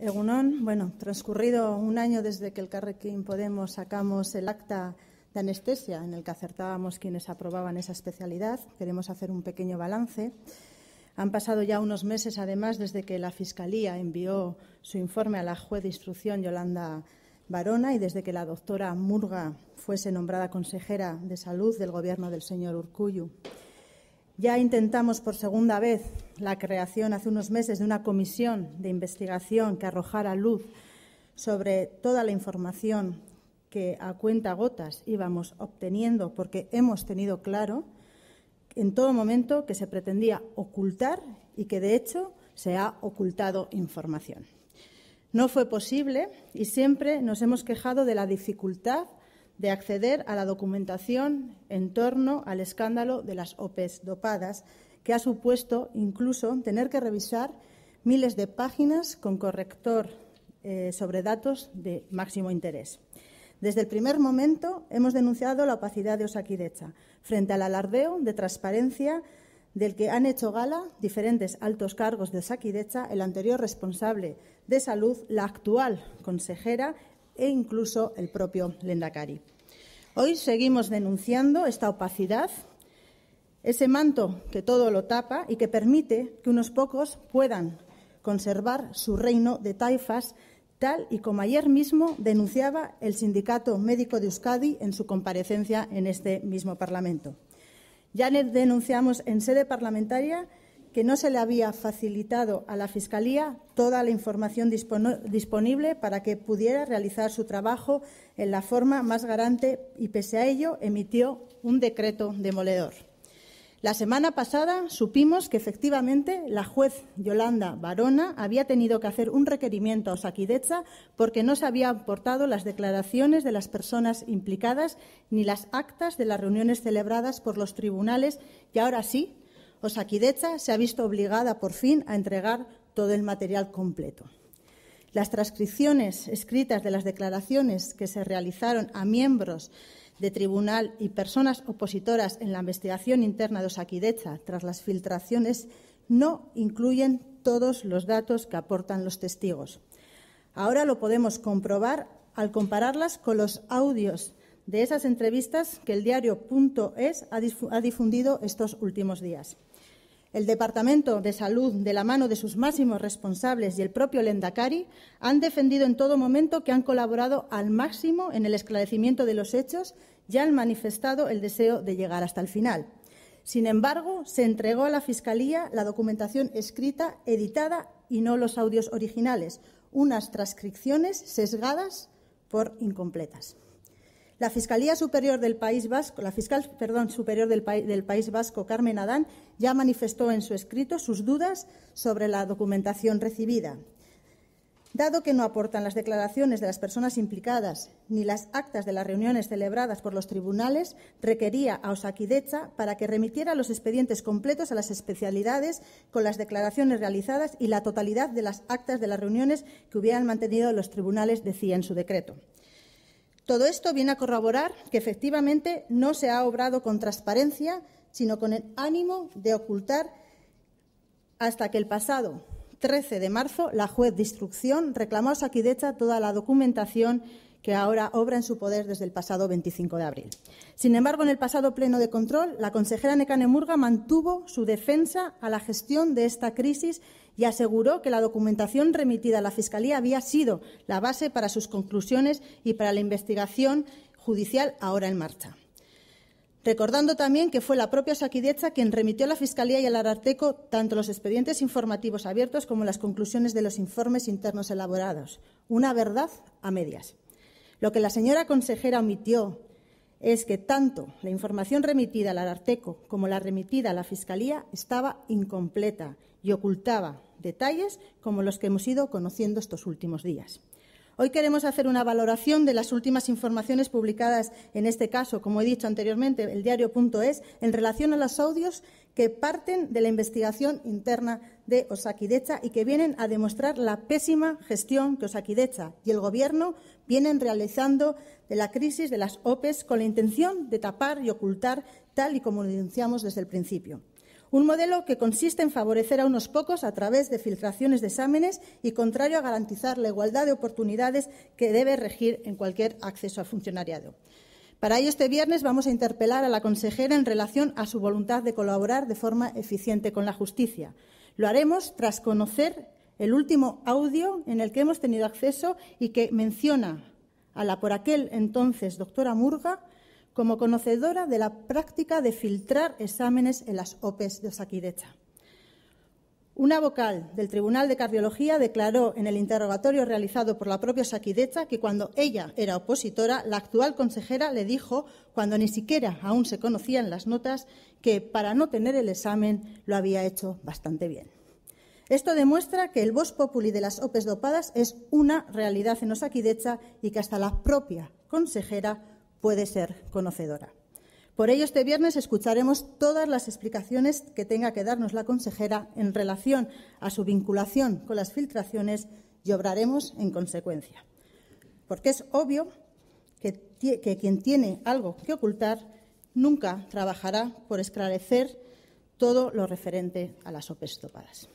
Egunon, bueno, transcurrido un año desde que el Carrequín Podemos sacamos el acta de anestesia en el que acertábamos quienes aprobaban esa especialidad, queremos hacer un pequeño balance. Han pasado ya unos meses, además, desde que la Fiscalía envió su informe a la juez de instrucción Yolanda Barona y desde que la doctora Murga fuese nombrada consejera de salud del Gobierno del señor Urcuyu. Ya intentamos por segunda vez la creación hace unos meses de una comisión de investigación que arrojara luz sobre toda la información que a cuenta gotas íbamos obteniendo, porque hemos tenido claro en todo momento que se pretendía ocultar y que de hecho se ha ocultado información. No fue posible y siempre nos hemos quejado de la dificultad de acceder a la documentación en torno al escándalo de las OPEs dopadas, que ha supuesto incluso tener que revisar miles de páginas con corrector eh, sobre datos de máximo interés. Desde el primer momento hemos denunciado la opacidad de Osakidecha frente al alardeo de transparencia del que han hecho gala diferentes altos cargos de Osakidecha, el anterior responsable de salud, la actual consejera e incluso el propio Lendakari. Hoy seguimos denunciando esta opacidad, ese manto que todo lo tapa y que permite que unos pocos puedan conservar su reino de taifas, tal y como ayer mismo denunciaba el Sindicato Médico de Euskadi en su comparecencia en este mismo Parlamento. Ya denunciamos en sede parlamentaria que no se le había facilitado a la Fiscalía toda la información disponible para que pudiera realizar su trabajo en la forma más garante y, pese a ello, emitió un decreto demoledor. La semana pasada supimos que efectivamente la juez Yolanda Barona había tenido que hacer un requerimiento a Osaquidecha porque no se habían aportado las declaraciones de las personas implicadas ni las actas de las reuniones celebradas por los tribunales y ahora sí Osakidecha se ha visto obligada por fin a entregar todo el material completo. Las transcripciones escritas de las declaraciones que se realizaron a miembros de tribunal y personas opositoras en la investigación interna de Osakidecha tras las filtraciones no incluyen todos los datos que aportan los testigos. Ahora lo podemos comprobar al compararlas con los audios de esas entrevistas que el diario.es ha difundido estos últimos días. El Departamento de Salud, de la mano de sus máximos responsables y el propio Lendakari, han defendido en todo momento que han colaborado al máximo en el esclarecimiento de los hechos y han manifestado el deseo de llegar hasta el final. Sin embargo, se entregó a la Fiscalía la documentación escrita, editada y no los audios originales, unas transcripciones sesgadas por incompletas. La Fiscalía Superior del País Vasco, fiscal, superior del, País Vasco, Carmen Adán, ya manifestó en su escrito sus dudas sobre la documentación recibida. Dado que no aportan las declaraciones de las personas implicadas ni las actas de las reuniones celebradas por los tribunales, requería a Osakidecha para que remitiera los expedientes completos a las especialidades con las declaraciones realizadas y la totalidad de las actas de las reuniones que hubieran mantenido los tribunales, decía en su decreto. Todo esto viene a corroborar que efectivamente no se ha obrado con transparencia, sino con el ánimo de ocultar hasta que el pasado 13 de marzo la juez de instrucción reclamó a Saquidecha toda la documentación que ahora obra en su poder desde el pasado 25 de abril. Sin embargo, en el pasado pleno de control, la consejera Necanemurga mantuvo su defensa a la gestión de esta crisis y aseguró que la documentación remitida a la Fiscalía había sido la base para sus conclusiones y para la investigación judicial ahora en marcha. Recordando también que fue la propia Saquidecha quien remitió a la Fiscalía y al Ararteco tanto los expedientes informativos abiertos como las conclusiones de los informes internos elaborados. Una verdad a medias. Lo que la señora consejera omitió es que tanto la información remitida al Ararteco como la remitida a la Fiscalía estaba incompleta y ocultaba detalles como los que hemos ido conociendo estos últimos días. Hoy queremos hacer una valoración de las últimas informaciones publicadas, en este caso, como he dicho anteriormente, el diario.es, en relación a los audios que parten de la investigación interna de Osakidecha y que vienen a demostrar la pésima gestión que Osakidecha y el Gobierno vienen realizando de la crisis de las OPEs con la intención de tapar y ocultar tal y como lo denunciamos desde el principio. Un modelo que consiste en favorecer a unos pocos a través de filtraciones de exámenes y contrario a garantizar la igualdad de oportunidades que debe regir en cualquier acceso al funcionariado. Para ello, este viernes vamos a interpelar a la consejera en relación a su voluntad de colaborar de forma eficiente con la justicia. Lo haremos tras conocer el último audio en el que hemos tenido acceso y que menciona a la por aquel entonces doctora Murga como conocedora de la práctica de filtrar exámenes en las OPEs de Osakidecha. Una vocal del Tribunal de Cardiología declaró en el interrogatorio realizado por la propia Osakidecha que cuando ella era opositora, la actual consejera le dijo, cuando ni siquiera aún se conocían las notas, que para no tener el examen lo había hecho bastante bien. Esto demuestra que el vos populi de las OPEs dopadas es una realidad en Osakidecha y que hasta la propia consejera puede ser conocedora. Por ello, este viernes escucharemos todas las explicaciones que tenga que darnos la consejera en relación a su vinculación con las filtraciones y obraremos en consecuencia. Porque es obvio que, quien tiene algo que ocultar nunca trabajará por esclarecer todo lo referente a las OPEs topadas.